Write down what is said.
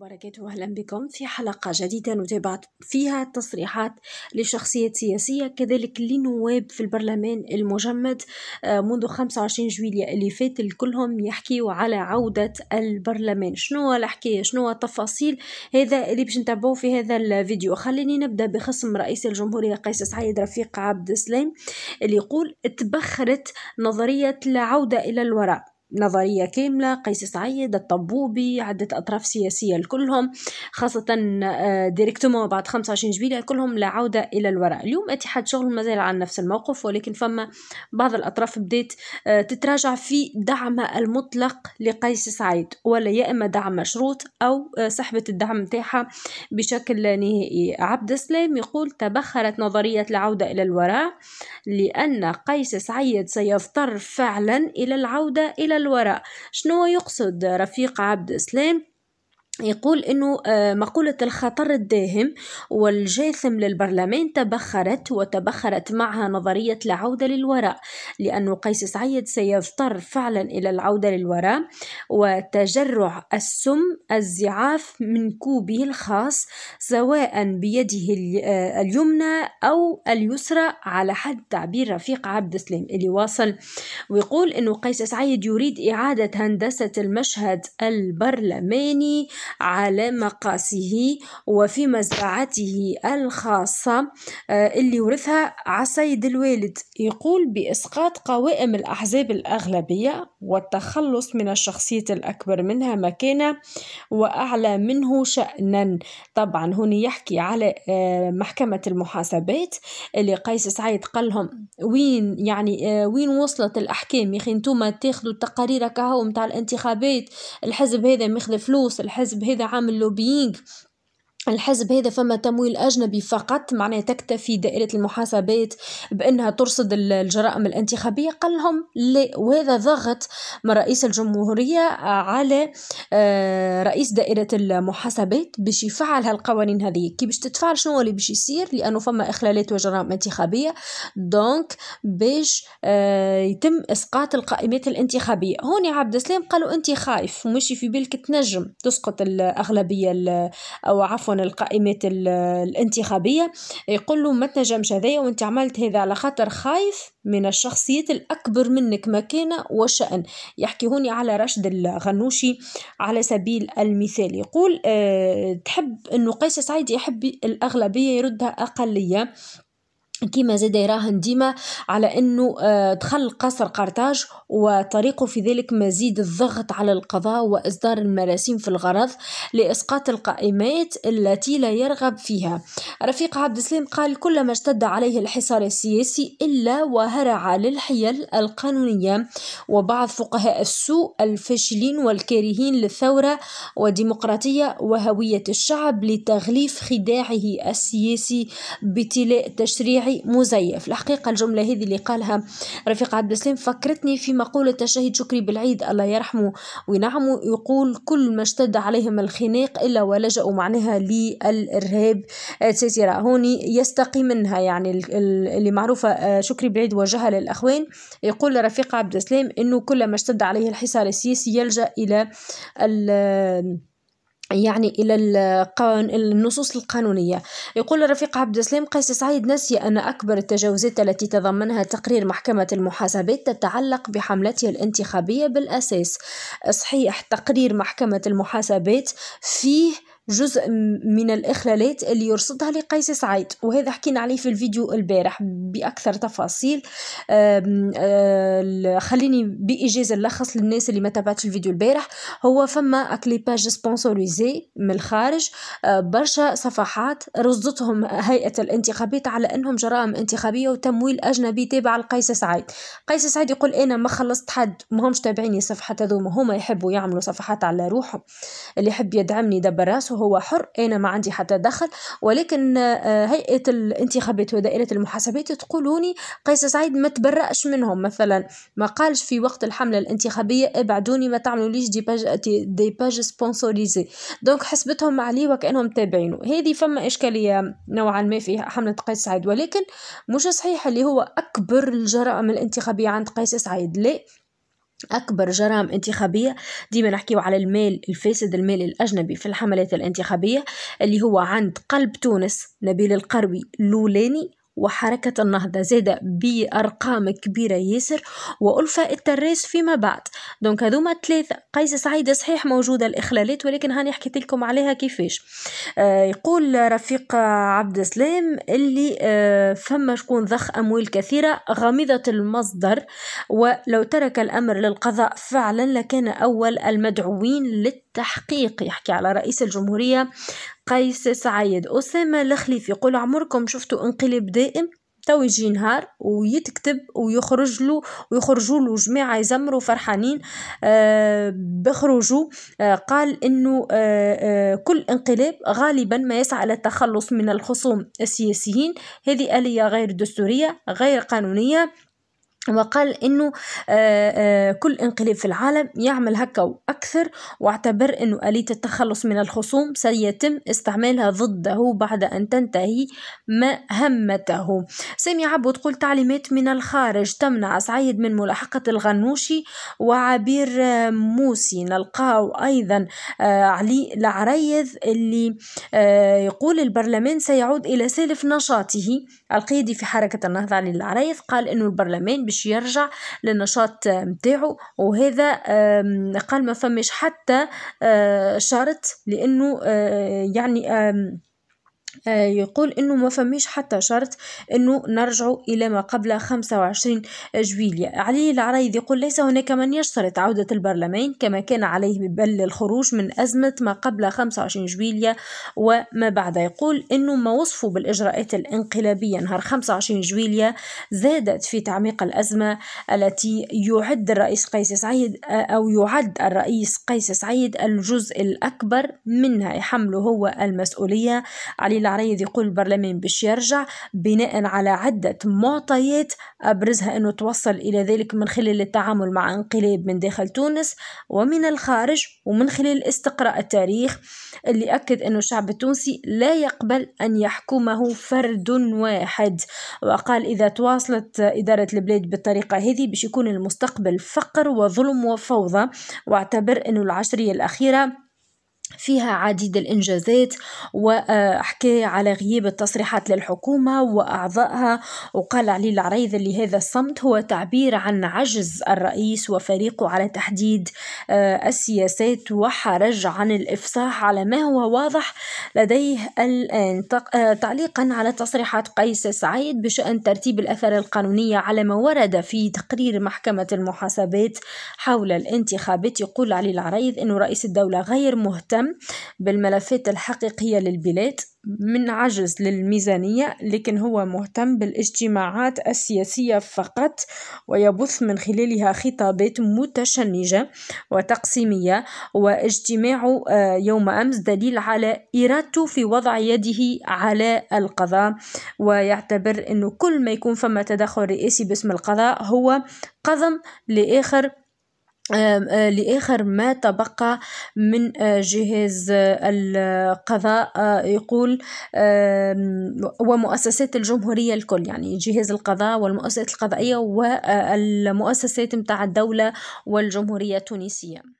وبركاته أهلا بكم في حلقة جديدة نتابع فيها تصريحات لشخصيات سياسية كذلك لنواب في البرلمان المجمد آه، منذ 25 جويلية اللي فات الكلهم يحكيوا على عودة البرلمان شنو الحكاية شنو التفاصيل هذا اللي باش نتابعوه في هذا الفيديو خليني نبدأ بخصم رئيس الجمهورية قيس سعيد رفيق عبد السلام اللي يقول تبخرت نظرية العودة إلى الوراء نظرية كاملة قيس سعيد الطبوبي عدة أطراف سياسية الكلهم خاصة آه، ديريكتومون بعد 25 جبيلة كلهم لا عودة إلى الوراء اليوم اتحاد شغل مازال على نفس الموقف ولكن فما بعض الأطراف بدأت آه، تتراجع في دعم المطلق لقيس سعيد ولا يا إما دعم مشروط أو آه، سحبة الدعم تاعها بشكل نهائي عبد السلام يقول تبخرت نظرية العودة إلى الوراء لأن قيس سعيد سيضطر فعلا إلى العودة إلى الوراء شنو يقصد رفيق عبد السلام يقول أنه آه، مقولة الخطر الداهم والجاثم للبرلمان تبخرت وتبخرت معها نظرية العودة للوراء لأن قيس سعيد سيضطر فعلا إلى العودة للوراء وتجرع السم الزعاف من كوبه الخاص سواء بيده آه، اليمنى أو اليسرى على حد تعبير رفيق عبد السلام اللي واصل ويقول أنه قيس سعيد يريد إعادة هندسة المشهد البرلماني على مقاسه وفي مزرعته الخاصة آه، اللي ورثها عصيد الوالد يقول بإسقاط قوائم الأحزاب الأغلبية والتخلص من الشخصية الأكبر منها مكانة وأعلى منه شأنا طبعا هنا يحكي على آه، محكمة المحاسبات اللي قيس سعيد قالهم وين يعني آه، وين وصلت الأحكام يا أخي انتوما تاخذوا تقاريرك كهو متاع الانتخابات الحزب هذا ماخذ فلوس الحزب الحزب هذا عامل لوبينج الحزب هذا فما تمويل أجنبي فقط معناه تكتفي دائرة المحاسبات بأنها ترصد الجرائم الانتخابية قال لهم لا وهذا ضغط من رئيس الجمهورية على آه، رئيس دائرة المحاسبات باش يفعل هالقوانين هذه كي باش تتفعل شنو اللي باش يصير لأنه فما إخلالات وجرائم انتخابية دونك باش آه، يتم إسقاط القائمات الانتخابية هوني عبد السلام قالوا أنت خايف ومشي في بالك تنجم تسقط الأغلبية أو عفوا عفوا القائمات الانتخابية يقول له ما تنجمش هذايا وانت عملت هذا على خاطر خايف من الشخصيات الأكبر منك مكانة وشأن يحكي هوني على رشد الغنوشي على سبيل المثال يقول أه تحب أنه قيس سعيد يحب الأغلبية يردها أقلية كما زاد يراهن ديما على انه آه، دخل قصر قرطاج وطريقه في ذلك مزيد الضغط على القضاء واصدار المراسيم في الغرض لاسقاط القائمات التي لا يرغب فيها رفيق عبد السلام قال كلما اشتد عليه الحصار السياسي الا وهرع للحيل القانونيه وبعض فقهاء السوء الفاشلين والكارهين للثوره والديمقراطيه وهويه الشعب لتغليف خداعه السياسي بتلاء تشريعي الشرعي مزيف الحقيقة الجملة هذه اللي قالها رفيق عبد السلام فكرتني في مقولة الشهيد شكري بالعيد الله يرحمه وينعمه يقول كل ما اشتد عليهم الخناق إلا ولجأوا معناها للإرهاب سيسي هوني يستقي منها يعني اللي معروفة آه، شكري بالعيد وجهها للأخوان يقول رفيق عبد السلام أنه كل ما اشتد عليه الحصار السياسي يلجأ إلى يعني إلى القان... النصوص القانونية يقول رفيق عبد السلام قيس سعيد نسي أن أكبر التجاوزات التي تضمنها تقرير محكمة المحاسبات تتعلق بحملته الانتخابية بالأساس صحيح تقرير محكمة المحاسبات فيه جزء من الإخلالات اللي يرصدها لقيس سعيد وهذا حكينا عليه في الفيديو البارح بأكثر تفاصيل آه، خليني بإجازة نلخص للناس اللي ما تابعتش الفيديو البارح هو فما اكليباج سبونسوريزي من الخارج آه، برشا صفحات رصدتهم هيئة الانتخابات على أنهم جرائم انتخابية وتمويل أجنبي تابع لقيس سعيد قيس سعيد يقول أنا ما خلصت حد ما همش تابعيني صفحة هذوما هما يحبوا يعملوا صفحات على روحهم اللي يحب يدعمني دبر راسه هو حر أنا ما عندي حتى دخل ولكن آه، هيئة الانتخابات ودائرة المحاسبات تقولوني قيس سعيد ما تبرأش منهم مثلا ما قالش في وقت الحملة الانتخابية ابعدوني ما تعملوا ليش دي باج دي باج سبونسوريزي دونك حسبتهم عليه وكأنهم تابعينه هذه فما إشكالية نوعا ما في حملة قيس سعيد ولكن مش صحيح اللي هو أكبر الجرائم الانتخابية عند قيس سعيد لا أكبر جرائم انتخابية ديما نحكيو على المال الفاسد المال الأجنبي في الحملات الانتخابية اللي هو عند قلب تونس نبيل القروي لولاني وحركة النهضة زادة بأرقام كبيرة ياسر وألفة التراس فيما بعد دونك هذوما ثلاثة قيس سعيد صحيح موجودة الإخلالات ولكن هاني حكيت لكم عليها كيفاش آه يقول رفيق عبد السلام اللي آه فما شكون ضخ أموال كثيرة غامضة المصدر ولو ترك الأمر للقضاء فعلا لكان أول المدعوين للتحقيق يحكي على رئيس الجمهورية قيس سعيد أسامة الخليفي يقول عمركم شفتوا انقلاب دائم تو يجي نهار ويتكتب ويخرج له ويخرجوا له جماعه يزمروا فرحانين آه بخرجوا آه، قال انه آه، آه، كل انقلاب غالبا ما يسعى للتخلص من الخصوم السياسيين هذه اليه غير دستوريه غير قانونيه وقال انه آه، آه، كل انقلاب في العالم يعمل هكا واكثر واعتبر انه اليه التخلص من الخصوم سيتم استعمالها ضده بعد ان تنتهي مهمته سامي عبود تقول تعليمات من الخارج تمنع سعيد من ملاحقة الغنوشي وعبير آه، موسي نلقاو ايضا علي العريض اللي يقول البرلمان سيعود الى سالف نشاطه القيادي في حركة النهضة علي العريض قال انه البرلمان باش يرجع للنشاط متاعو وهذا قال ما فماش حتى آه، شرط لانه آه، يعني آه، يقول انه ما فميش حتى شرط انه نرجعوا الى ما قبل 25 جويلية علي العريض يقول ليس هناك من يشترط عودة البرلمان كما كان عليه بل للخروج من أزمة ما قبل 25 جويلية وما بعد يقول انه ما وصفوا بالإجراءات الانقلابية نهار 25 جويلية زادت في تعميق الأزمة التي يعد الرئيس قيس سعيد آه، أو يعد الرئيس قيس سعيد الجزء الأكبر منها يحمله هو المسؤولية علي العريض يقول البرلمان باش يرجع بناء على عدة معطيات أبرزها أنه توصل إلى ذلك من خلال التعامل مع انقلاب من داخل تونس ومن الخارج ومن خلال استقراء التاريخ اللي أكد أنه الشعب التونسي لا يقبل أن يحكمه فرد واحد وقال إذا تواصلت إدارة البلاد بالطريقة هذه باش يكون المستقبل فقر وظلم وفوضى واعتبر أنه العشرية الأخيرة فيها عديد الإنجازات وحكى على غياب التصريحات للحكومة وأعضائها وقال علي العريض اللي هذا الصمت هو تعبير عن عجز الرئيس وفريقه على تحديد آه، السياسات وحرج عن الإفصاح على ما هو واضح لديه الآن آه، تعليقا على تصريحات قيس سعيد بشأن ترتيب الأثر القانونية على ما ورد في تقرير محكمة المحاسبات حول الانتخابات يقول علي العريض أن رئيس الدولة غير مهتم تهتم بالملفات الحقيقية للبلاد من عجز للميزانية لكن هو مهتم بالاجتماعات السياسية فقط ويبث من خلالها خطابات متشنجة وتقسيمية واجتماع آه، يوم أمس دليل على إرادته في وضع يده على القضاء ويعتبر أنه كل ما يكون فما تدخل رئاسي باسم القضاء هو قضم لآخر آه، لآخر ما تبقى من آه، جهاز آه، القضاء يقول ومؤسسات الجمهورية الكل يعني جهاز القضاء والمؤسسات القضائية والمؤسسات متاع الدولة والجمهورية التونسية